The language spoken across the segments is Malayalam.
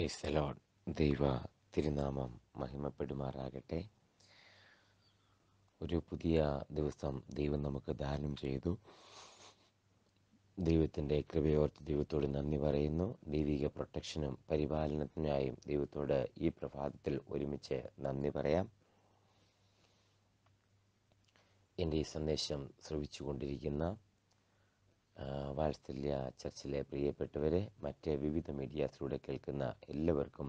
പ്രൈസലോഡ് ദൈവ തിരുനാമം മഹിമപ്പെടുമാറാകട്ടെ ഒരു പുതിയ ദിവസം ദൈവം നമുക്ക് ദാനം ചെയ്തു ദൈവത്തിൻ്റെ കൃപയോർത്ത് ദൈവത്തോട് നന്ദി പറയുന്നു ദൈവിക പ്രൊട്ടക്ഷനും പരിപാലനത്തിനായും ദൈവത്തോട് ഈ പ്രഭാതത്തിൽ ഒരുമിച്ച് നന്ദി പറയാം എൻ്റെ ഈ സന്ദേശം ശ്രവിച്ചുകൊണ്ടിരിക്കുന്ന വാത്സല്യ ചർച്ചിലെ പ്രിയപ്പെട്ടവരെ മറ്റ് വിവിധ മീഡിയാസിലൂടെ കേൾക്കുന്ന എല്ലാവർക്കും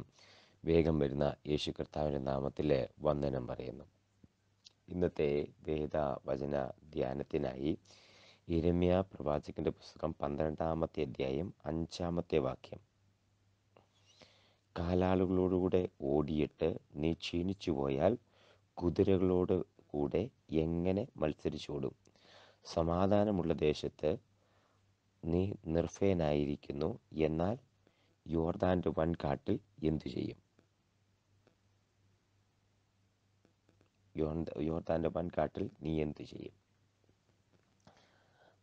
വേഗം വരുന്ന യേശു കർത്താവിൻ്റെ നാമത്തിൽ വന്ദനം പറയുന്നു ഇന്നത്തെ വേദ വചന ധ്യാനത്തിനായി ഇരമ്യ പ്രവാചകൻ്റെ പുസ്തകം പന്ത്രണ്ടാമത്തെ അധ്യായം അഞ്ചാമത്തെ വാക്യം കാലാളുകളോടുകൂടെ ഓടിയിട്ട് നീ ക്ഷീണിച്ചു പോയാൽ കുതിരകളോട് കൂടെ എങ്ങനെ മത്സരിച്ചോടും സമാധാനമുള്ള ദേശത്ത് നീ നിർഭയനായിരിക്കുന്നു എന്നാൽ യോർദാൻ്റെ വൺകാട്ടിൽ എന്തു ചെയ്യും യോർദാൻ്റെ വൺകാട്ടിൽ നീ എന്തു ചെയ്യും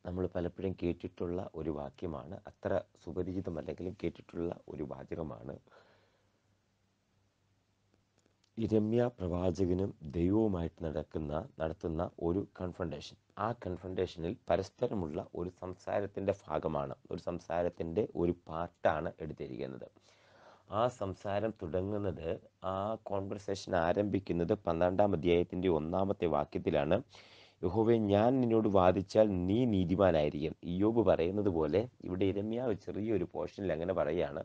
നമ്മൾ പലപ്പോഴും കേട്ടിട്ടുള്ള ഒരു വാക്യമാണ് അത്ര സുപരിചിതമല്ലെങ്കിലും കേട്ടിട്ടുള്ള ഒരു വാചകമാണ് ഇരമ്യ പ്രവാചകനും ദൈവവുമായിട്ട് നടക്കുന്ന നടത്തുന്ന ഒരു കൺഫണ്ടേഷൻ ആ കൺഫണ്ടേഷനിൽ പരസ്പരമുള്ള ഒരു സംസാരത്തിൻ്റെ ഭാഗമാണ് ഒരു സംസാരത്തിൻ്റെ ഒരു പാർട്ടാണ് എടുത്തിരിക്കുന്നത് ആ സംസാരം തുടങ്ങുന്നത് ആ കോൺവെർസേഷൻ ആരംഭിക്കുന്നത് പന്ത്രണ്ടാം അധ്യായത്തിൻ്റെ ഒന്നാമത്തെ വാക്യത്തിലാണ് യഹോവെ ഞാൻ നിന്നോട് വാദിച്ചാൽ നീ നീതിമാനായിരിക്കും ഇയോബ് പറയുന്നത് പോലെ ഇവിടെ ഇരമ്യാവ് ചെറിയൊരു പോർഷനിൽ അങ്ങനെ പറയുകയാണ്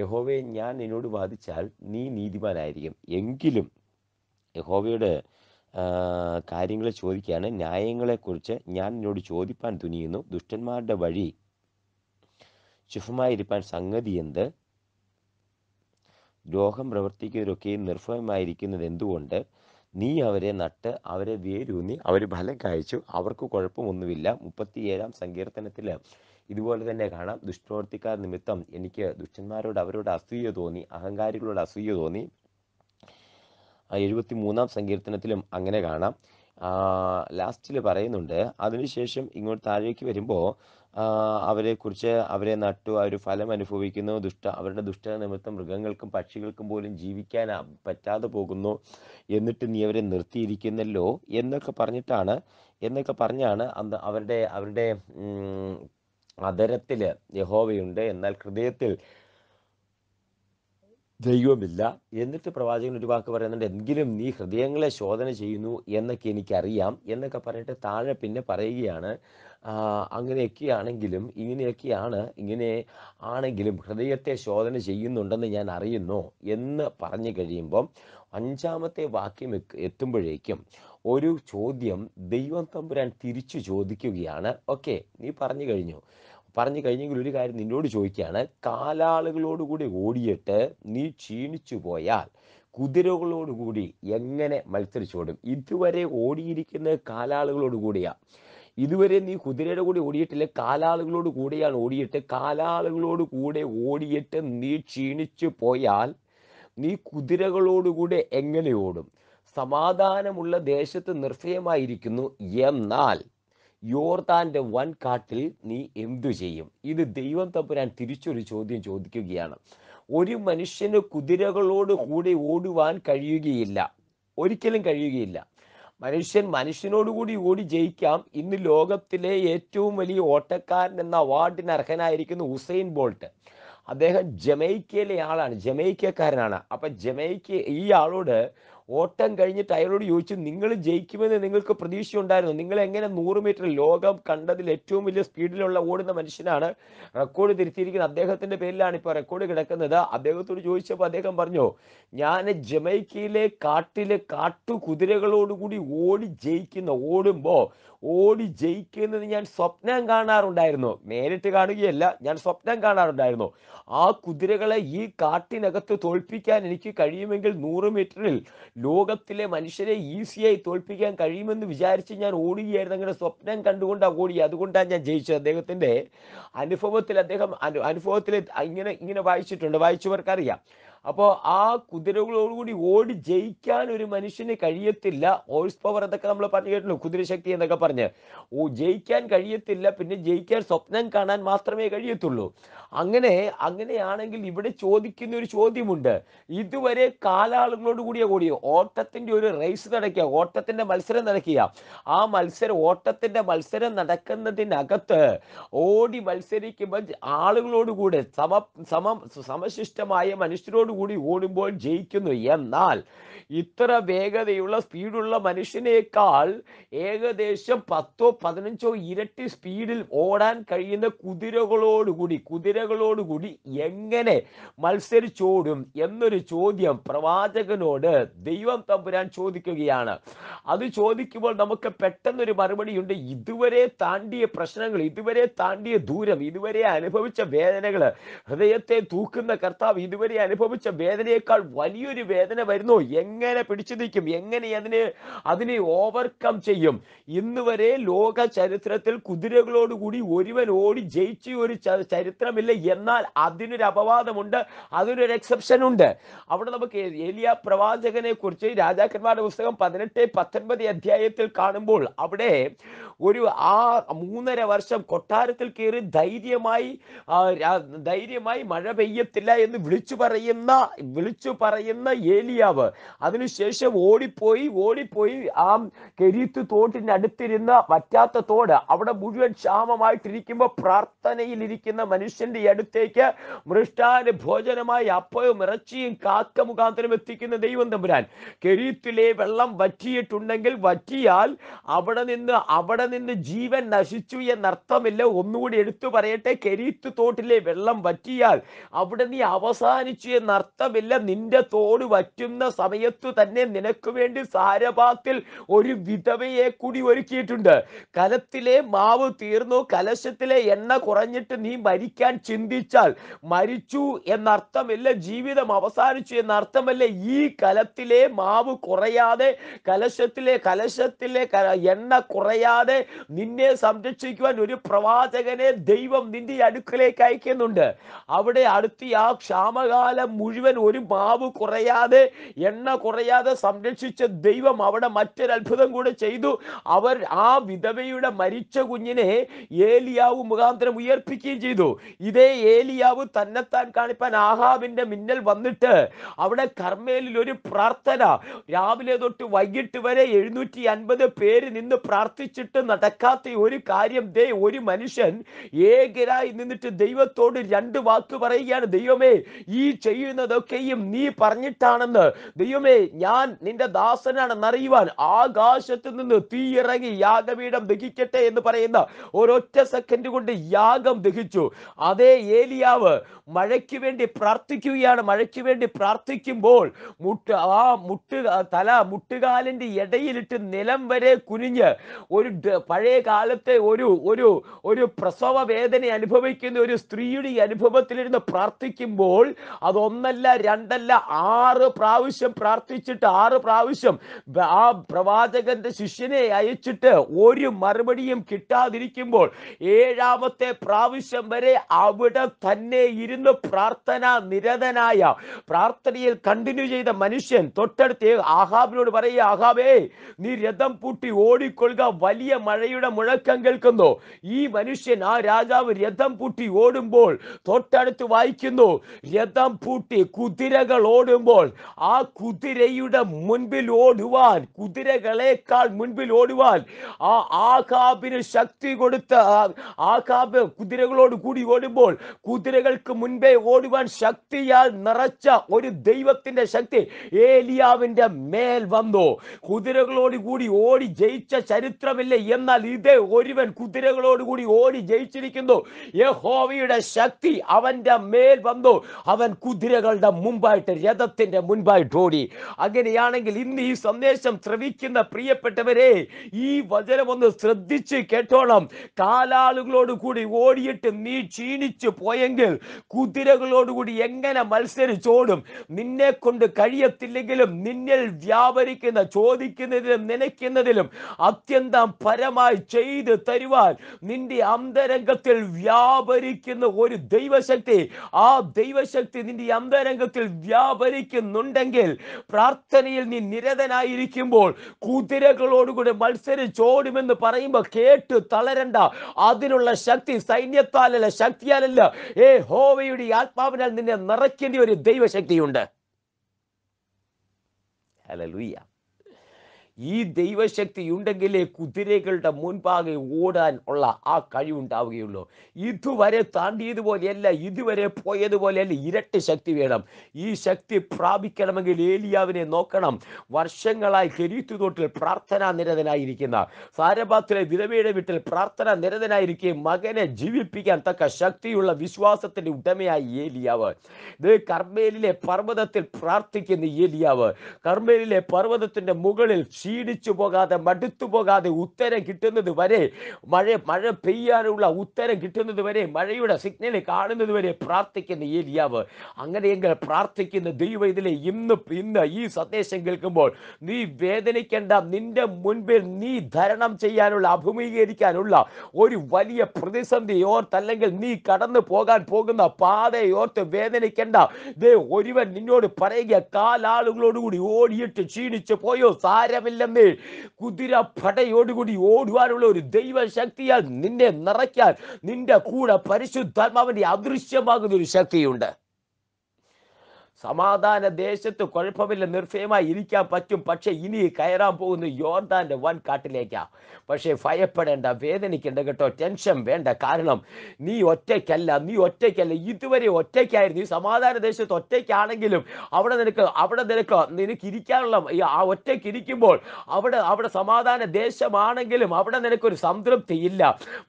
യഹോവെ ഞാൻ നിന്നോട് വാദിച്ചാൽ നീ നീതിമാനായിരിക്കും എങ്കിലും യഹോവയുടെ കാര്യങ്ങൾ ചോദിക്കുകയാണ് ന്യായങ്ങളെക്കുറിച്ച് ഞാൻ നിന്നോട് ചോദിപ്പാൻ തുനിയുന്നു ദുഷ്ടന്മാരുടെ വഴി ശുഭമായിരിക്കാൻ സംഗതി എന്ത് ദ്രോഹം പ്രവർത്തിക്കുന്നവരൊക്കെയും നിർഭയമായിരിക്കുന്നത് എന്തുകൊണ്ട് നീ അവരെ നട്ട് അവരെ വേരൂന്നി അവർ ഫലം കായ്ച്ചു അവർക്ക് കുഴപ്പമൊന്നുമില്ല മുപ്പത്തിയേഴാം സങ്കീർത്തനത്തിൽ ഇതുപോലെ തന്നെ കാണാം ദുഷ്പ്രവർത്തിക്കാർ നിമിത്തം എനിക്ക് ദുഷ്ടന്മാരോട് അവരോട് അസൂയ തോന്നി അഹങ്കാരികളോട് അസൂയ തോന്നി എഴുപത്തി മൂന്നാം സങ്കീർത്തനത്തിലും അങ്ങനെ കാണാം ലാസ്റ്റിൽ പറയുന്നുണ്ട് അതിനുശേഷം ഇങ്ങോട്ട് താഴേക്ക് വരുമ്പോൾ കുറിച്ച് അവരെ നട്ടു അവർ ഫലം അനുഭവിക്കുന്നു ദുഷ്ട അവരുടെ ദുഷ്ട നിമിത്തം മൃഗങ്ങൾക്കും പക്ഷികൾക്കും പോലും ജീവിക്കാൻ പറ്റാതെ പോകുന്നു എന്നിട്ട് നീ അവരെ നിർത്തിയിരിക്കുന്നല്ലോ എന്നൊക്കെ പറഞ്ഞിട്ടാണ് എന്നൊക്കെ പറഞ്ഞാണ് അന്ന് അവരുടെ അവരുടെ അധരത്തിൽ യഹോവയുണ്ട് എന്നാൽ ഹൃദയത്തിൽ ദൈവമില്ല എന്നിട്ട് പ്രവാചകൻ ഒരു വാക്ക് പറയുന്നുണ്ട് എങ്കിലും നീ ഹൃദയങ്ങളെ ശോധന ചെയ്യുന്നു എന്നൊക്കെ എനിക്കറിയാം എന്നൊക്കെ പറഞ്ഞിട്ട് താഴെ പിന്നെ പറയുകയാണ് അങ്ങനെയൊക്കെയാണെങ്കിലും ഇങ്ങനെയൊക്കെയാണ് ഇങ്ങനെ ആണെങ്കിലും ഹൃദയത്തെ ശോധന ചെയ്യുന്നുണ്ടെന്ന് ഞാൻ അറിയുന്നു എന്ന് പറഞ്ഞു കഴിയുമ്പം അഞ്ചാമത്തെ വാക്യം എത്തുമ്പോഴേക്കും ഒരു ചോദ്യം ദൈവം തമ്പുരാൻ തിരിച്ചു ചോദിക്കുകയാണ് ഓക്കെ നീ പറഞ്ഞു കഴിഞ്ഞു പറഞ്ഞു കഴിഞ്ഞെങ്കിൽ ഒരു കാര്യം നിന്നോട് ചോദിക്കുകയാണ് കാലാളുകളോടുകൂടി ഓടിയിട്ട് നീ ക്ഷീണിച്ചു പോയാൽ കുതിരകളോടുകൂടി എങ്ങനെ മത്സരിച്ചോടും ഇതുവരെ ഓടിയിരിക്കുന്ന കാലാളുകളോടുകൂടിയാണ് ഇതുവരെ നീ കുതിരയുടെ കൂടി ഓടിയിട്ടില്ല കാലാളുകളോട് കൂടിയാണ് ഓടിയിട്ട് കാലാളുകളോട് കൂടെ ഓടിയിട്ട് നീ ക്ഷീണിച്ചു പോയാൽ നീ കുതിരകളോടുകൂടെ എങ്ങനെ ഓടും സമാധാനമുള്ള ദേശത്ത് നിർഭയമായിരിക്കുന്നു എന്നാൽ യോർദാൻ്റെ വൻ കാട്ടിൽ നീ എന്തു ചെയ്യും ഇത് ദൈവം തമ്പുരാൻ തിരിച്ചൊരു ചോദ്യം ചോദിക്കുകയാണ് ഒരു മനുഷ്യന് കുതിരകളോട് കൂടി ഓടുവാൻ കഴിയുകയില്ല ഒരിക്കലും കഴിയുകയില്ല മനുഷ്യൻ മനുഷ്യനോടുകൂടി ഓടി ജയിക്കാം ഇന്ന് ലോകത്തിലെ ഏറ്റവും വലിയ ഓട്ടക്കാരൻ എന്ന അവാർഡിന് അർഹനായിരിക്കുന്ന ഹുസൈൻ ബോൾട്ട് അദ്ദേഹം ജമൈക്കയിലെ ആളാണ് ജമൈക്കക്കാരനാണ് അപ്പം ജമൈക്ക ഈ ആളോട് ഓട്ടം കഴിഞ്ഞിട്ട് അയാളോട് ചോദിച്ചു നിങ്ങൾ ജയിക്കുമെന്ന് നിങ്ങൾക്ക് പ്രതീക്ഷയുണ്ടായിരുന്നു നിങ്ങൾ എങ്ങനെ നൂറ് മീറ്റർ ലോകം കണ്ടതിൽ ഏറ്റവും വലിയ സ്പീഡിലുള്ള ഓടുന്ന മനുഷ്യനാണ് റെക്കോർഡ് തിരുത്തിയിരിക്കുന്നത് അദ്ദേഹത്തിന്റെ പേരിലാണ് ഇപ്പൊ റെക്കോർഡ് കിടക്കുന്നത് അദ്ദേഹത്തോട് ചോദിച്ചപ്പോൾ അദ്ദേഹം പറഞ്ഞു ഞാൻ ജമൈക്കയിലെ കാട്ടിലെ കാട്ടു കുതിരകളോടുകൂടി ഓടി ജയിക്കുന്ന ഓടുമ്പോൾ ഓടി ജയിക്കുന്നത് ഞാൻ സ്വപ്നം കാണാറുണ്ടായിരുന്നു നേരിട്ട് കാണുകയല്ല ഞാൻ സ്വപ്നം കാണാറുണ്ടായിരുന്നു ആ കുതിരകളെ ഈ കാട്ടിനകത്ത് തോൽപ്പിക്കാൻ എനിക്ക് കഴിയുമെങ്കിൽ നൂറ് മീറ്ററിൽ ലോകത്തിലെ മനുഷ്യരെ ഈസിയായി തോൽപ്പിക്കാൻ കഴിയുമെന്ന് വിചാരിച്ച് ഞാൻ ഓടുകയായിരുന്നു അങ്ങനെ സ്വപ്നം കണ്ടുകൊണ്ടാണ് ഓടി അതുകൊണ്ടാണ് ഞാൻ ജയിച്ചത് അദ്ദേഹത്തിൻ്റെ അനുഭവത്തിൽ അദ്ദേഹം അനുഭവത്തിൽ ഇങ്ങനെ ഇങ്ങനെ വായിച്ചിട്ടുണ്ട് വായിച്ചവർക്കറിയാം അപ്പോൾ ആ കുതിരകളോടുകൂടി ഓടി ജയിക്കാൻ ഒരു മനുഷ്യന് കഴിയത്തില്ല ഹോഴ്സ് പവർ എന്നൊക്കെ നമ്മൾ പറഞ്ഞു കേട്ടല്ലോ കുതിരശക്തി എന്നൊക്കെ പറഞ്ഞ് ഓ ജയിക്കാൻ കഴിയത്തില്ല പിന്നെ ജയിക്കാൻ സ്വപ്നം കാണാൻ മാത്രമേ കഴിയത്തുള്ളൂ അങ്ങനെ അങ്ങനെയാണെങ്കിൽ ഇവിടെ ചോദിക്കുന്ന ഒരു ചോദ്യമുണ്ട് ഇതുവരെ കാലാളുകളോട് കൂടിയ കൂടി ഓട്ടത്തിന്റെ ഒരു റേസ് നടക്കുക ഓട്ടത്തിന്റെ മത്സരം നടക്കുക ആ മത്സരം ഓട്ടത്തിന്റെ മത്സരം നടക്കുന്നതിനകത്ത് ഓടി മത്സരിക്കുമ്പോൾ ആളുകളോടുകൂടെ സമ സമ സമശിഷ്ടമായ മനുഷ്യരോട് കൂടി ഓടുമ്പോൾ ജയിക്കുന്നു എന്നാൽ ഇത്ര വേഗതയുള്ള സ്പീഡുള്ള മനുഷ്യനേക്കാൾ ഏകദേശം പത്തോ പതിനഞ്ചോ ഇരട്ടി സ്പീഡിൽ ഓടാൻ കഴിയുന്ന കുതിരകളോടുകൂടി കുതിരകളോടുകൂടി എങ്ങനെ മത്സരിച്ചോടും എന്നൊരു ചോദ്യം പ്രവാചകനോട് ദൈവം തമ്പുരാൻ ചോദിക്കുകയാണ് അത് ചോദിക്കുമ്പോൾ നമുക്ക് പെട്ടെന്നൊരു മറുപടിയുണ്ട് ഇതുവരെ താണ്ടിയ പ്രശ്നങ്ങൾ ഇതുവരെ താണ്ടിയ ദൂരം ഇതുവരെ അനുഭവിച്ച വേദനകൾ ഹൃദയത്തെ തൂക്കുന്ന കർത്താവ് ഇതുവരെ അനുഭവിച്ച അനുഭവിച്ച വേദനയേക്കാൾ വലിയൊരു വേദന വരുന്നു എങ്ങനെ പിടിച്ചു നിൽക്കും എങ്ങനെ അതിനെ അതിനെ ഓവർകം ചെയ്യും ഇന്ന് വരെ ലോക ചരിത്രത്തിൽ കുതിരകളോടുകൂടി ഒരുവൻ ഓടി ജയിച്ച ഒരു ചരിത്രമില്ല എന്നാൽ അതിനൊരു അപവാദമുണ്ട് അതിനൊരു എക്സെപ്ഷൻ ഉണ്ട് അവിടെ നമുക്ക് എലിയ പ്രവാചകനെ കുറിച്ച് രാജാക്കന്മാരുടെ പുസ്തകം പതിനെട്ട് പത്തൊൻപത് അധ്യായത്തിൽ കാണുമ്പോൾ അവിടെ ഒരു ആ മൂന്നര വർഷം കൊട്ടാരത്തിൽ കയറി ധൈര്യമായി ധൈര്യമായി മഴ പെയ്യത്തില്ല എന്ന് വിളിച്ചു പറയുന്ന വിളിച്ചു പറയുന്ന ഏലിയാവ് അതിനുശേഷം ഓടിപ്പോയി ഓടിപ്പോയി ആ കെരീത്ത് തോട്ടിനടുത്തിരുന്ന വറ്റാത്ത തോട് അവിടെ മുഴുവൻ ക്ഷാമമായിട്ടിരിക്കുമ്പോൾ പ്രാർത്ഥനയിലിരിക്കുന്ന മനുഷ്യന്റെ അടുത്തേക്ക് മൃഷ്ടാന് ഭോജനമായി അപ്പവും ഇറച്ചിയും കാക്ക മുഖാന്തരം എത്തിക്കുന്ന ദൈവം തമ്പുരാൻ കെരീത്തിലെ വെള്ളം വറ്റിയിട്ടുണ്ടെങ്കിൽ വറ്റിയാൽ അവിടെ നിന്ന് അവിടെ നിന്ന് ജീവൻ നശിച്ചു എന്നർത്ഥമില്ല ഒന്നുകൂടി എടുത്തു പറയട്ടെ കെരീത്ത് തോട്ടിലെ വെള്ളം വറ്റിയാൽ അവിടെ നീ അവസാനിച്ചു എന്നർത്ഥമില്ല നിന്റെ തോട് വറ്റുന്ന സമയത്തു തന്നെ നിനക്ക് വേണ്ടി സാരഭാത്തിൽ ഒരു വിധവയെ കൂടി ഒരുക്കിയിട്ടുണ്ട് കലത്തിലെ മാവ് തീർന്നു കലശത്തിലെ എണ്ണ കുറഞ്ഞിട്ട് നീ മരിക്കാൻ ചിന്തിച്ചാൽ മരിച്ചു എന്നർത്ഥമില്ല ജീവിതം അവസാനിച്ചു എന്നർത്ഥമല്ല ഈ കലത്തിലെ മാവ് കുറയാതെ കലശത്തിലെ കലശത്തിലെ എണ്ണ കുറയാതെ നിന്നെ സംരക്ഷിക്കുവാൻ ഒരു പ്രവാചകനെ ദൈവം നിന്റെ അടുക്കലേക്ക് അയക്കുന്നുണ്ട് അവിടെ അടുത്ത് ആ ക്ഷാമകാലം മുഴുവൻ ഒരു മാവ് കുറയാതെ എണ്ണ കുറയാതെ സംരക്ഷിച്ച ദൈവം അവിടെ മറ്റൊരു അത്ഭുതം കൂടെ ചെയ്തു അവർ ആ വിധവയുടെ മരിച്ച കുഞ്ഞിനെ ഏലിയാവ് മുഖാന്തരം ഉയർപ്പിക്കുകയും ചെയ്തു ഇതേ ഏലിയാവ് തന്നെത്താൻ കാണിപ്പാൻ ആഹാബിന്റെ മിന്നൽ വന്നിട്ട് അവിടെ കർമ്മേലിൽ ഒരു പ്രാർത്ഥന രാവിലെ തൊട്ട് വൈകിട്ട് വരെ എഴുന്നൂറ്റി അൻപത് പേര് നിന്ന് പ്രാർത്ഥിച്ചിട്ട് നടക്കാത്ത ഒരു കാര്യം ദേ ഒരു മനുഷ്യൻ ഏകരായി നിന്നിട്ട് ദൈവത്തോട് രണ്ട് വാക്ക് പറയുകയാണ് ദൈവമേ ഈ ചെയ്യുന്നതൊക്കെയും നീ പറഞ്ഞിട്ടാണെന്ന് ദൈവമേ ഞാൻ നിന്റെ അറിയുവാൻ ആകാശത്ത് നിന്ന് തീയിറങ്ങി യാഗപീഠം ദഹിക്കട്ടെ എന്ന് പറയുന്ന ഒരൊറ്റ സെക്കൻഡ് കൊണ്ട് യാഗം ദഹിച്ചു അതേ ഏലിയാവ് മഴയ്ക്ക് വേണ്ടി പ്രാർത്ഥിക്കുകയാണ് മഴയ്ക്ക് വേണ്ടി പ്രാർത്ഥിക്കുമ്പോൾ മുട്ട് ആ മുട്ട് തല മുട്ടുകാലിന്റെ ഇടയിലിട്ട് നിലം വരെ കുനിഞ്ഞ് ഒരു പഴയ കാലത്തെ ഒരു ഒരു ഒരു പ്രസവ വേദന അനുഭവിക്കുന്ന ഒരു സ്ത്രീയുടെ അനുഭവത്തിലിരുന്ന് പ്രാർത്ഥിക്കുമ്പോൾ അതൊന്നല്ല രണ്ടല്ല ആറ് പ്രാവശ്യം പ്രാർത്ഥിച്ചിട്ട് ആറ് പ്രാവശ്യം ആ പ്രവാചകന്റെ ശിഷ്യനെ അയച്ചിട്ട് ഒരു മറുപടിയും കിട്ടാതിരിക്കുമ്പോൾ ഏഴാമത്തെ പ്രാവശ്യം വരെ അവിടെ തന്നെ ഇരുന്ന് പ്രാർത്ഥന നിരതനായ പ്രാർത്ഥനയിൽ കണ്ടിന്യൂ ചെയ്ത മനുഷ്യൻ തൊട്ടടുത്ത് ആഹാബിനോട് പറയുക ആഹാബേ നീ രഥം പൂട്ടി ഓടിക്കൊള്ളുക വലിയ മഴയുടെ മുഴക്കം കേൾക്കുന്നു ഈ മനുഷ്യൻ ആ രാജാവ് രഥം പൂട്ടി ഓടുമ്പോൾ തൊട്ടടുത്ത് വായിക്കുന്നു രഥം പൂട്ടി കുതിരകൾ ഓടുമ്പോൾ ആ കുതിരയുടെ മുൻപിൽ ഓടുവാൻ കുതിരകളെക്കാൾ മുൻപിൽ ഓടുവാൻ ആ ആകാബിന് ശക്തി കൊടുത്ത ആകാബ് കുതിരകളോട് കൂടി ഓടുമ്പോൾ കുതിരകൾക്ക് മുൻപേ ഓടുവാൻ ശക്തിയാൽ നിറച്ച ഒരു ദൈവത്തിന്റെ ശക്തി ഏലിയാവിന്റെ മേൽ വന്നു കുതിരകളോട് കൂടി ഓടി ജയിച്ച ചരിത്രമില്ല എന്നാൽ ഇതേ ഒരുവൻ കുതിരകളോടുകൂടി ഓടി ജയിച്ചിരിക്കുന്നു യഹോവയുടെ ശക്തി അവൻ്റെ മേൽ വന്നു അവൻ കുതിരകളുടെ മുമ്പായിട്ട് രഥത്തിൻ്റെ മുൻപായിട്ട് ഓടി അങ്ങനെയാണെങ്കിൽ ഇന്ന് ഈ സന്ദേശം ശ്രവിക്കുന്ന പ്രിയപ്പെട്ടവരെ ഈ വചനം ഒന്ന് ശ്രദ്ധിച്ച് കേട്ടോണം കാലാളുകളോട് കൂടി ഓടിയിട്ട് നീ ക്ഷീണിച്ചു പോയെങ്കിൽ കുതിരകളോടുകൂടി എങ്ങനെ മത്സരിച്ചോടും നിന്നെ കൊണ്ട് കഴിയത്തില്ലെങ്കിലും നിന്നിൽ വ്യാപരിക്കുന്ന ചോദിക്കുന്നതിലും നനയ്ക്കുന്നതിലും അത്യന്തം പര അതിമനോഹരമായി ചെയ്ത് തരുവാൻ നിന്റെ അന്തരംഗത്തിൽ വ്യാപരിക്കുന്ന ഒരു ദൈവശക്തി ആ ദൈവശക്തി നിന്റെ അന്തരംഗത്തിൽ വ്യാപരിക്കുന്നുണ്ടെങ്കിൽ പ്രാർത്ഥനയിൽ നീ നിരതനായിരിക്കുമ്പോൾ കുതിരകളോടുകൂടെ മത്സരിച്ചോടുമെന്ന് പറയുമ്പോൾ കേട്ട് തളരണ്ട അതിനുള്ള ശക്തി സൈന്യത്താലല്ല ശക്തിയാലല്ല ഏ ഹോവയുടെ ആത്മാവിനാൽ നിന്നെ നിറയ്ക്കേണ്ട ഒരു ദൈവശക്തിയുണ്ട് ഹലലുയ്യ ഈ ദൈവശക്തി ഉണ്ടെങ്കിലേ കുതിരകളുടെ മുൻപാകെ ഓടാൻ ഉള്ള ആ കഴിവുണ്ടാവുകയുള്ളൂ ഇതുവരെ താണ്ടിയതുപോലെയല്ല ഇതുവരെ പോയതുപോലെയല്ല ഇരട്ടി ശക്തി വേണം ഈ ശക്തി പ്രാപിക്കണമെങ്കിൽ ഏലിയാവിനെ നോക്കണം വർഷങ്ങളായി കെരീത്തു തൊട്ടിൽ പ്രാർത്ഥനാ നിരതനായിരിക്കുന്ന സാരഭാത്തിലെ വിധവയുടെ വീട്ടിൽ പ്രാർത്ഥനാ നിരതനായിരിക്കുകയും മകനെ ജീവിപ്പിക്കാൻ തക്ക ശക്തിയുള്ള വിശ്വാസത്തിൻ്റെ ഉടമയായി ഏലിയാവ് ഇത് കർമ്മേലിലെ പർവ്വതത്തിൽ പ്രാർത്ഥിക്കുന്ന ഏലിയാവ് കർമ്മേലിലെ പർവ്വതത്തിൻ്റെ മുകളിൽ ക്ഷീണിച്ചു പോകാതെ മടുത്തു പോകാതെ ഉത്തരം കിട്ടുന്നത് വരെ മഴ മഴ പെയ്യാനുള്ള ഉത്തരം കിട്ടുന്നത് വരെ മഴയുടെ സിഗ്നൽ കാണുന്നത് വരെ പ്രാർത്ഥിക്കുന്ന ഏലിയാവ് അങ്ങനെയെങ്കിൽ പ്രാർത്ഥിക്കുന്ന ദൈവം ഇതിലെ ഇന്ന് ഇന്ന് ഈ സന്ദേശം കേൾക്കുമ്പോൾ നീ വേദനിക്കേണ്ട നിന്റെ മുൻപിൽ നീ ധരണം ചെയ്യാനുള്ള അഭിമുഖീകരിക്കാനുള്ള ഒരു വലിയ പ്രതിസന്ധി ഓർത്തല്ലെങ്കിൽ നീ കടന്നു പോകാൻ പോകുന്ന പാതയോർത്ത് വേദനിക്കേണ്ട ഒരുവൻ നിന്നോട് പറയുക കാലാളുകളോടുകൂടി ഓടിയിട്ട് ക്ഷീണിച്ചു പോയോ സാരമില്ല ഇല്ലെന്നേ കുതിര ഭടയോടുകൂടി ഓടുവാനുള്ള ഒരു ദൈവശക്തിയാൽ നിന്നെ നിറയ്ക്കാൻ നിന്റെ കൂടെ പരിശുദ്ധാത്മാവിന്റെ അദൃശ്യമാകുന്ന ഒരു ശക്തിയുണ്ട് സമാധാന ദേശത്ത് കുഴപ്പമില്ല നിർഭയമായി ഇരിക്കാൻ പറ്റും പക്ഷേ ഇനി കയറാൻ പോകുന്നു യോർദാന്റെ വൻ കാട്ടിലേക്കാണ് പക്ഷേ ഭയപ്പെടേണ്ട വേദനിക്കേണ്ട കേട്ടോ ടെൻഷൻ വേണ്ട കാരണം നീ ഒറ്റയ്ക്കല്ല നീ ഒറ്റയ്ക്കല്ല ഇതുവരെ ഒറ്റയ്ക്കായിരുന്നു ഈ സമാധാന ദേശത്ത് ഒറ്റയ്ക്കാണെങ്കിലും അവിടെ നിനക്ക് അവിടെ നിനക്ക് നിനക്ക് ഇരിക്കാനുള്ള ആ ഒറ്റയ്ക്ക് ഇരിക്കുമ്പോൾ അവിടെ അവിടെ സമാധാന ദേശമാണെങ്കിലും അവിടെ നിനക്കൊരു സംതൃപ്തി ഇല്ല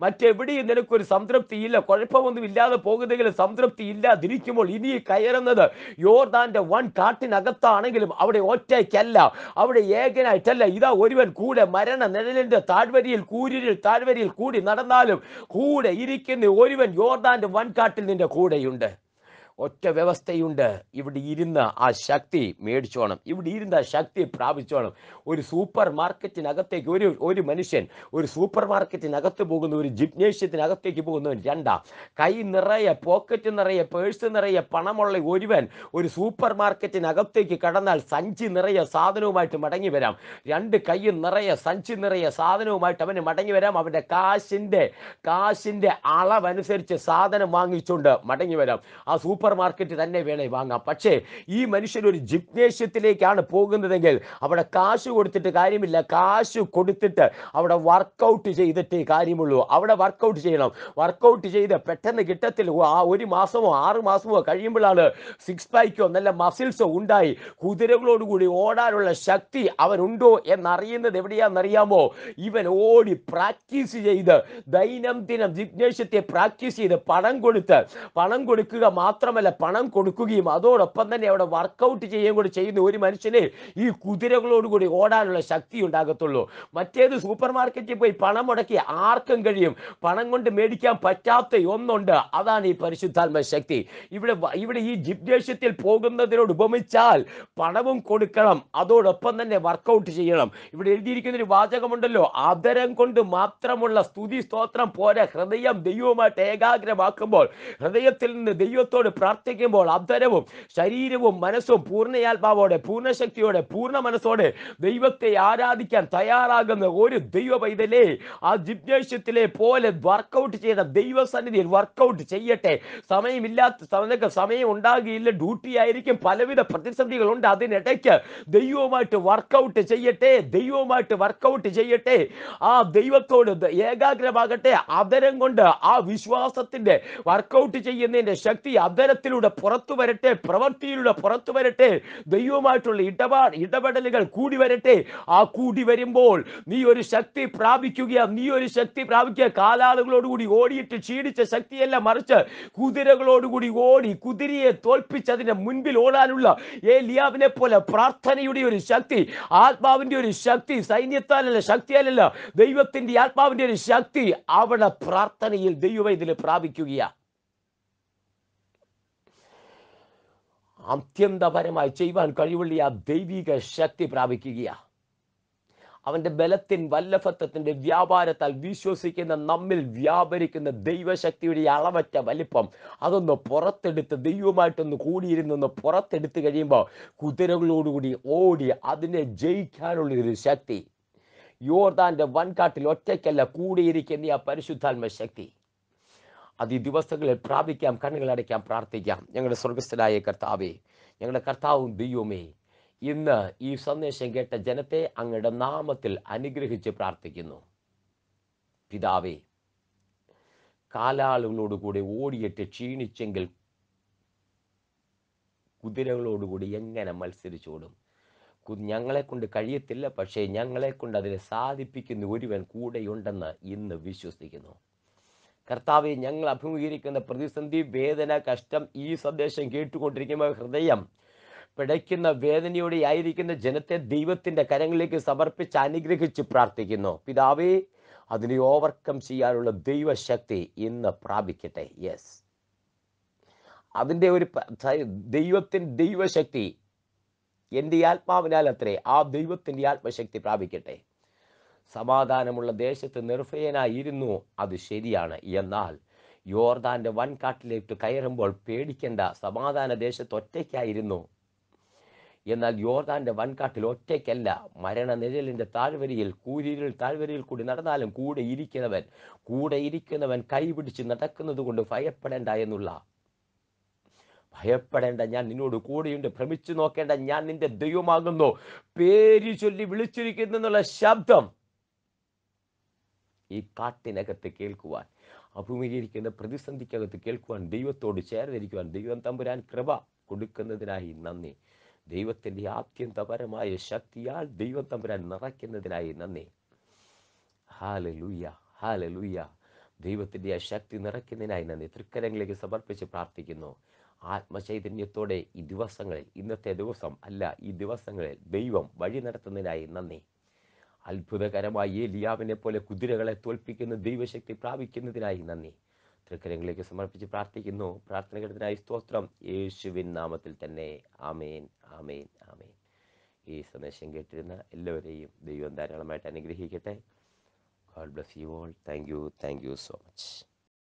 മറ്റെവിടെയും നിനക്കൊരു സംതൃപ്തി ഇല്ല കുഴപ്പമൊന്നും ഇല്ലാതെ പോകുന്നെങ്കിലും സംതൃപ്തി ഇല്ലാതിരിക്കുമ്പോൾ ഇനി കയറുന്നത് യോ യോർദാന്റെ വൺ കാട്ടിനകത്താണെങ്കിലും അവിടെ ഒറ്റയ്ക്കല്ല അവിടെ ഏകനായിട്ടല്ല ഇതാ ഒരുവൻ കൂടെ മരണ നിഴലിന്റെ താഴ്വരിയിൽ കൂരിരിൽ താഴ്വരിയിൽ കൂടി നടന്നാലും കൂടെ ഇരിക്കുന്ന ഒരുവൻ യോർദാന്റെ വൺ കാട്ടിൽ നിന്റെ കൂടെയുണ്ട് ഒറ്റ വ്യവസ്ഥയുണ്ട് ഇവിടെ ഇരുന്ന് ആ ശക്തി മേടിച്ചോണം ഇവിടെ ഇരുന്ന് ആ ശക്തി പ്രാപിച്ചോണം ഒരു സൂപ്പർ മാർക്കറ്റിനകത്തേക്ക് ഒരു ഒരു മനുഷ്യൻ ഒരു സൂപ്പർ മാർക്കറ്റിനകത്ത് പോകുന്ന ഒരു ജിപ്നേഷ്യത്തിനകത്തേക്ക് പോകുന്നവൻ രണ്ടാ കൈ നിറയെ പോക്കറ്റ് നിറയെ പേഴ്സ് നിറയെ പണമുള്ള ഒരുവൻ ഒരു സൂപ്പർ മാർക്കറ്റിനകത്തേക്ക് കടന്നാൽ സഞ്ചി നിറയെ സാധനവുമായിട്ട് മടങ്ങി വരാം രണ്ട് കൈ നിറയെ സഞ്ചി നിറയെ സാധനവുമായിട്ട് അവന് മടങ്ങി വരാം അവൻ്റെ കാശിൻ്റെ കാശിൻ്റെ അളവനുസരിച്ച് സാധനം വാങ്ങിച്ചുകൊണ്ട് മടങ്ങി വരാം ആ സൂപ്പർ മാർക്കറ്റ് തന്നെ വേണേ വാങ്ങാം പക്ഷേ ഈ മനുഷ്യൻ ഒരു ജിപ്നേഷ്യത്തിലേക്കാണ് പോകുന്നതെങ്കിൽ അവിടെ കാശ് കൊടുത്തിട്ട് കാര്യമില്ല കാശ് കൊടുത്തിട്ട് അവിടെ വർക്കൗട്ട് ചെയ്തിട്ടേ കാര്യമുള്ളൂ അവിടെ വർക്കൗട്ട് ചെയ്യണം വർക്കൗട്ട് ചെയ്ത് പെട്ടെന്ന് കിട്ടത്തിൽ ആ ഒരു മാസമോ ആറ് മാസമോ കഴിയുമ്പോഴാണ് സിക്സ് പാക്കോ നല്ല മസിൽസോ ഉണ്ടായി കുതിരകളോടുകൂടി ഓടാനുള്ള ശക്തി അവനുണ്ടോ എന്നറിയുന്നത് എവിടെയാണെന്നറിയാമോ ഇവൻ ഓടി പ്രാക്ടീസ് ചെയ്ത് ദൈനംദിനം ജിജ്ഞേഷ്യത്തെ പ്രാക്ടീസ് ചെയ്ത് പണം കൊടുത്ത് പണം കൊടുക്കുക മാത്രമല്ല മാത്രമല്ല പണം കൊടുക്കുകയും അതോടൊപ്പം തന്നെ അവിടെ വർക്കൗട്ട് ചെയ്യുകയും കൂടി ചെയ്യുന്ന ഒരു മനുഷ്യന് ഈ കുതിരകളോടുകൂടി ഓടാനുള്ള ശക്തി ഉണ്ടാകത്തുള്ളൂ മറ്റേത് സൂപ്പർ മാർക്കറ്റിൽ പോയി പണം മുടക്കി ആർക്കും കഴിയും പണം കൊണ്ട് മേടിക്കാൻ പറ്റാത്ത ഒന്നുണ്ട് അതാണ് ഈ പരിശുദ്ധാത്മ ശക്തി ഇവിടെ ഇവിടെ ഈ ജിപ്നേഷ്യത്തിൽ പോകുന്നതിനോട് ഉപമിച്ചാൽ പണവും കൊടുക്കണം അതോടൊപ്പം തന്നെ വർക്കൗട്ട് ചെയ്യണം ഇവിടെ എഴുതിയിരിക്കുന്ന ഒരു വാചകമുണ്ടല്ലോ ആദരം കൊണ്ട് മാത്രമുള്ള സ്തുതി സ്തോത്രം പോരാ ഹൃദയം ദൈവവുമായിട്ട് ഏകാഗ്രമാക്കുമ്പോൾ ഹൃദയത്തിൽ നിന്ന് ദൈവത്തോട് പ്രാർത്ഥിക്കുമ്പോൾ അബ്ദരവും ശരീരവും മനസ്സും പൂർണ്ണയാത്മാവോടെ പൂർണ്ണശക്തിയോടെ പൂർണ്ണ മനസ്സോടെ ദൈവത്തെ ആരാധിക്കാൻ തയ്യാറാകുന്ന ഒരു ദൈവ പൈതലേ ആ ജിംനേഷ്യത്തിലെ പോലെ വർക്കൗട്ട് ചെയ്ത ദൈവസന്നിധിയിൽ വർക്കൗട്ട് ചെയ്യട്ടെ സമയമില്ലാത്ത സമയത്ത് സമയം ഉണ്ടാകില്ല ഡ്യൂട്ടി ആയിരിക്കും പലവിധ പ്രതിസന്ധികളുണ്ട് അതിനിടയ്ക്ക് ദൈവവുമായിട്ട് വർക്കൗട്ട് ചെയ്യട്ടെ ദൈവവുമായിട്ട് വർക്കൗട്ട് ചെയ്യട്ടെ ആ ദൈവത്തോട് ഏകാഗ്രമാകട്ടെ അതരം കൊണ്ട് ആ വിശ്വാസത്തിന്റെ വർക്കൗട്ട് ചെയ്യുന്നതിന്റെ ശക്തി അതരം വചനത്തിലൂടെ പുറത്തു വരട്ടെ പ്രവൃത്തിയിലൂടെ പുറത്തു വരട്ടെ ദൈവമായിട്ടുള്ള ഇടപാട് ഇടപെടലുകൾ കൂടി വരട്ടെ ആ കൂടി വരുമ്പോൾ നീ ഒരു ശക്തി പ്രാപിക്കുക നീ ഒരു ശക്തി പ്രാപിക്കുക കാലാളുകളോടുകൂടി ഓടിയിട്ട് ക്ഷീണിച്ച ശക്തിയല്ല മറിച്ച് കുതിരകളോടുകൂടി ഓടി കുതിരയെ തോൽപ്പിച്ചതിന്റെ മുൻപിൽ ഓടാനുള്ള ഏ ലിയാവിനെ പോലെ പ്രാർത്ഥനയുടെ ഒരു ശക്തി ആത്മാവിന്റെ ഒരു ശക്തി സൈന്യത്താലല്ല ശക്തിയാലല്ല ദൈവത്തിന്റെ ആത്മാവിന്റെ ഒരു ശക്തി അവിടെ പ്രാർത്ഥനയിൽ ദൈവം ഇതിൽ പ്രാപിക്കുകയാണ് അത്യന്തപരമായി ചെയ്യുവാൻ കഴിവുള്ള ആ ദൈവിക ശക്തി പ്രാപിക്കുകയാണ് അവൻ്റെ ബലത്തിൻ വല്ലഭത്വത്തിൻ്റെ വ്യാപാരത്താൽ വിശ്വസിക്കുന്ന നമ്മിൽ വ്യാപരിക്കുന്ന ദൈവശക്തിയുടെ അളവറ്റ വലിപ്പം അതൊന്ന് പുറത്തെടുത്ത് ദൈവമായിട്ടൊന്ന് കൂടിയിരുന്നൊന്ന് പുറത്തെടുത്ത് കഴിയുമ്പോൾ കുതിരകളോടുകൂടി ഓടി അതിനെ ജയിക്കാനുള്ളൊരു ശക്തി യോർദാൻ്റെ വൻകാട്ടിൽ ഒറ്റയ്ക്കല്ല കൂടിയിരിക്കുന്ന ആ പരിശുദ്ധാത്മ ശക്തി അത് ഈ ദിവസങ്ങളിൽ പ്രാപിക്കാം കണ്ണുകളടയ്ക്കാം പ്രാർത്ഥിക്കാം ഞങ്ങളുടെ സ്വർഗസ്ഥനായ കർത്താവേ ഞങ്ങളുടെ കർത്താവും ദൈവമേ ഇന്ന് ഈ സന്ദേശം കേട്ട ജനത്തെ അങ്ങയുടെ നാമത്തിൽ അനുഗ്രഹിച്ച് പ്രാർത്ഥിക്കുന്നു പിതാവേ കാലാളുകളോടുകൂടി ഓടിയിട്ട് ക്ഷീണിച്ചെങ്കിൽ കുതിരകളോടുകൂടി എങ്ങനെ മത്സരിച്ചോടും ഞങ്ങളെ കൊണ്ട് കഴിയത്തില്ല പക്ഷേ ഞങ്ങളെ കൊണ്ട് അതിനെ സാധിപ്പിക്കുന്ന ഒരുവൻ കൂടെയുണ്ടെന്ന് ഇന്ന് വിശ്വസിക്കുന്നു കർത്താവ് ഞങ്ങൾ അഭിമുഖീകരിക്കുന്ന പ്രതിസന്ധി വേദന കഷ്ടം ഈ സന്ദേശം കേട്ടുകൊണ്ടിരിക്കുമ്പോൾ ഹൃദയം പിടയ്ക്കുന്ന വേദനയോടെ ആയിരിക്കുന്ന ജനത്തെ ദൈവത്തിൻ്റെ കരങ്ങളിലേക്ക് സമർപ്പിച്ച് അനുഗ്രഹിച്ച് പ്രാർത്ഥിക്കുന്നു പിതാവേ അതിനെ ഓവർകം ചെയ്യാനുള്ള ദൈവശക്തി ഇന്ന് പ്രാപിക്കട്ടെ യെസ് അതിൻ്റെ ഒരു ദൈവത്തിൻ ദൈവശക്തി എൻ്റെ ആത്മാവിനാൽ അത്രേ ആ ദൈവത്തിൻ്റെ ആത്മശക്തി പ്രാപിക്കട്ടെ സമാധാനമുള്ള ദേശത്ത് നിർഭയനായിരുന്നു അത് ശരിയാണ് എന്നാൽ യോർദാന്റെ വൻകാട്ടിലേക്ക് കയറുമ്പോൾ പേടിക്കേണ്ട സമാധാന ദേശത്ത് ഒറ്റയ്ക്കായിരുന്നു എന്നാൽ യോർദാന്റെ വൻകാട്ടിൽ ഒറ്റയ്ക്കല്ല മരണ നിഴലിന്റെ താഴ്വരയിൽ കൂരിരിൽ താഴ്വരയിൽ കൂടി നടന്നാലും കൂടെ ഇരിക്കുന്നവൻ കൂടെ ഇരിക്കുന്നവൻ കൈപിടിച്ച് നടക്കുന്നത് കൊണ്ട് ഭയപ്പെടേണ്ട എന്നുള്ള ഭയപ്പെടേണ്ട ഞാൻ നിന്നോട് കൂടെയുണ്ട് ഭ്രമിച്ചു നോക്കേണ്ട ഞാൻ നിന്റെ ദൈവമാകുന്നു പേര് ചൊല്ലി വിളിച്ചിരിക്കുന്നു എന്നുള്ള ശബ്ദം ഈ കാട്ടിനകത്ത് കേൾക്കുവാൻ അഭിമുഖീകരിക്കുന്ന പ്രതിസന്ധിക്കകത്ത് കേൾക്കുവാൻ ദൈവത്തോട് ചേർന്നിരിക്കുവാൻ ദൈവം തമ്പുരാൻ കൃപ കൊടുക്കുന്നതിനായി നന്ദി ദൈവത്തിൻ്റെ ആത്യന്തപരമായ ശക്തിയാൽ ദൈവം തമ്പുരാൻ നിറയ്ക്കുന്നതിനായി നന്ദി ഹാല ഹാലലൂയ ദൈവത്തിൻ്റെ ആ ശക്തി നിറയ്ക്കുന്നതിനായി നന്ദി തൃക്കരങ്ങളിലേക്ക് സമർപ്പിച്ച് പ്രാർത്ഥിക്കുന്നു ആത്മചൈതന്യത്തോടെ ഈ ദിവസങ്ങളിൽ ഇന്നത്തെ ദിവസം അല്ല ഈ ദിവസങ്ങളിൽ ദൈവം വഴി നടത്തുന്നതിനായി നന്ദി അത്ഭുതകരമായി ഏലിയാവിനെ പോലെ കുതിരകളെ തോൽപ്പിക്കുന്ന ദൈവശക്തി പ്രാപിക്കുന്നതിനായി നന്ദി തൃക്കരങ്ങളിലേക്ക് സമർപ്പിച്ച് പ്രാർത്ഥിക്കുന്നു പ്രാർത്ഥന കേട്ടതിനായി സ്തോത്രം യേശുവിൻ നാമത്തിൽ തന്നെ ആമേൻ ആമേൻ ആമേൻ ഈ സന്ദേശം കേട്ടിരുന്ന എല്ലാവരെയും ദൈവം ധാരാളമായിട്ട് അനുഗ്രഹിക്കട്ടെ god bless you all thank you thank you so much